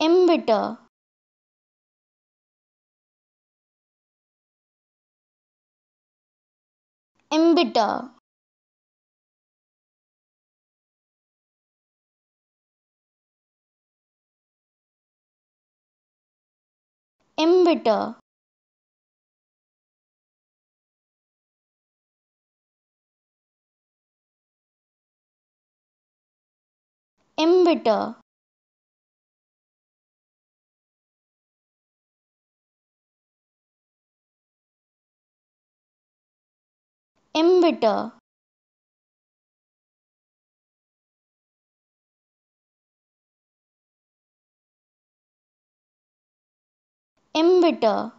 Embitter. Embitter. Embitter. Embitter. embitter. embiter